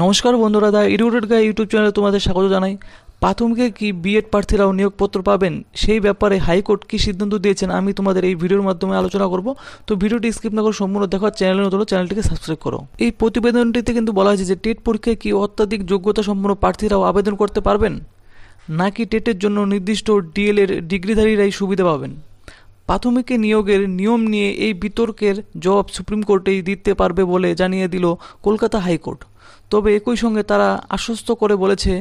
নমস্কার বন্ধুরা দা ইডিউটেড গায়ে ইউটিউব চ্যানেলে তোমাদের স্বাগত জানাই প্রাথমিকে কি বিএড প্রার্থীরাও নিয়োগপত্র পাবেন সেই ব্যাপারে হাইকোর্ট কি সিদ্ধান্ত দিয়েছেন আমি তোমাদের এই ভিডিওর মাধ্যমে আলোচনা করব তো ভিডিওটি স্কিপ না করে সম্পূর্ণ দেখো চ্যানেলের নতুন চ্যানেলটিকে সাবস্ক্রাইব করো এই প্রতিবেদনটিতে কিন্তু বলা হয়েছে যে টেট পরীক্ষায় কি অত্যাধিক যোগ্যতা সম্পন্ন প্রার্থীরাও আবেদন করতে পারবেন নাকি টেটের জন্য নির্দিষ্ট ডিএলের ডিগ্রিধারীরাই সুবিধা পাবেন প্রাথমিকে নিয়োগের নিয়ম নিয়ে এই বিতর্কের জবাব সুপ্রিম কোর্টেই দিতে পারবে বলে জানিয়ে দিল কলকাতা হাইকোর্ট তবে একই সঙ্গে তারা আশ্বস্ত করে বলেছে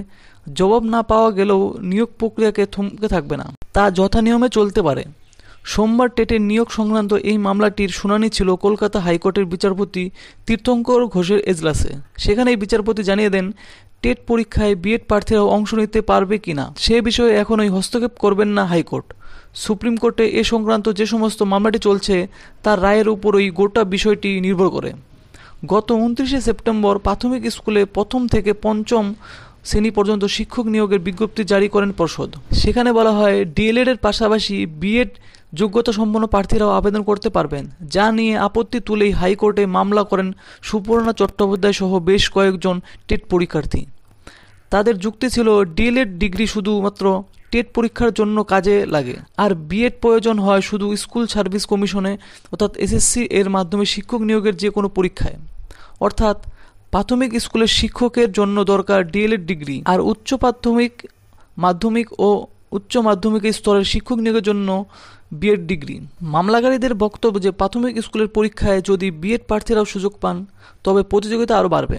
জবাব না পাওয়া গেলেও নিয়োগ প্রক্রিয়াকে থমকে থাকবে না তা যথানিয়মে চলতে পারে সোমবার টেটের নিয়োগ সংক্রান্ত এই মামলাটির শুনানি ছিল কলকাতা হাইকোর্টের বিচারপতি তীর্থঙ্কর ঘোষের এজলাসে এই বিচারপতি জানিয়ে দেন টেট পরীক্ষায় বিএড প্রার্থীরাও অংশ নিতে পারবে কিনা সে বিষয়ে এখনই হস্তক্ষেপ করবেন না হাইকোর্ট সুপ্রিম কোর্টে এ সংক্রান্ত যে সমস্ত মামলাটি চলছে তার রায়ের উপর ওই গোটা বিষয়টি নির্ভর করে গত উনত্রিশে সেপ্টেম্বর প্রাথমিক স্কুলে প্রথম থেকে পঞ্চম শ্রেণী পর্যন্ত শিক্ষক নিয়োগের বিজ্ঞপ্তি জারি করেন পর্ষদ সেখানে বলা হয় ডিএলএড এর পাশাপাশি বিএড যোগ্যতা সম্পন্ন প্রার্থীরাও আবেদন করতে পারবেন যা নিয়ে আপত্তি তুলেই হাইকোর্টে মামলা করেন সুপর্ণা চট্টোপাধ্যায় সহ বেশ কয়েকজন টেট পরীক্ষার্থী তাদের যুক্তি ছিল ডিএলএড ডিগ্রি শুধুমাত্র টেট পরীক্ষার জন্য কাজে লাগে আর বিএড প্রয়োজন হয় শুধু স্কুল সার্ভিস কমিশনে অর্থাৎ এসএসসি এর মাধ্যমে শিক্ষক নিয়োগের যে কোনো পরীক্ষায় অর্থাৎ প্রাথমিক স্কুলের শিক্ষকের জন্য দরকার ডিএলএড ডিগ্রি আর উচ্চ প্রাথমিক মাধ্যমিক ও উচ্চ মাধ্যমিক স্তরের শিক্ষক নিয়োগের জন্য বিএড ডিগ্রি মামলাকারীদের বক্তব্য যে প্রাথমিক স্কুলের পরীক্ষায় যদি বিএড প্রার্থীরাও সুযোগ পান তবে প্রতিযোগিতা আরও বাড়বে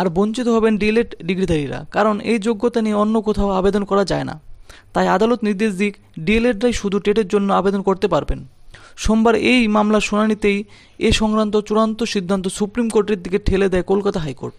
আর বঞ্চিত হবেন ডিএলএড ডিগ্রিধারীরা কারণ এই যোগ্যতা নিয়ে অন্য কোথাও আবেদন করা যায় না তাই আদালত নির্দেশ দিক ডিএলএডরাই শুধু টেটের জন্য আবেদন করতে পারবেন সোমবার এই মামলার শুনানিতেই এ সংক্রান্ত চূড়ান্ত সিদ্ধান্ত সুপ্রিম কোর্টের দিকে ঠেলে দেয় কলকাতা হাইকোর্ট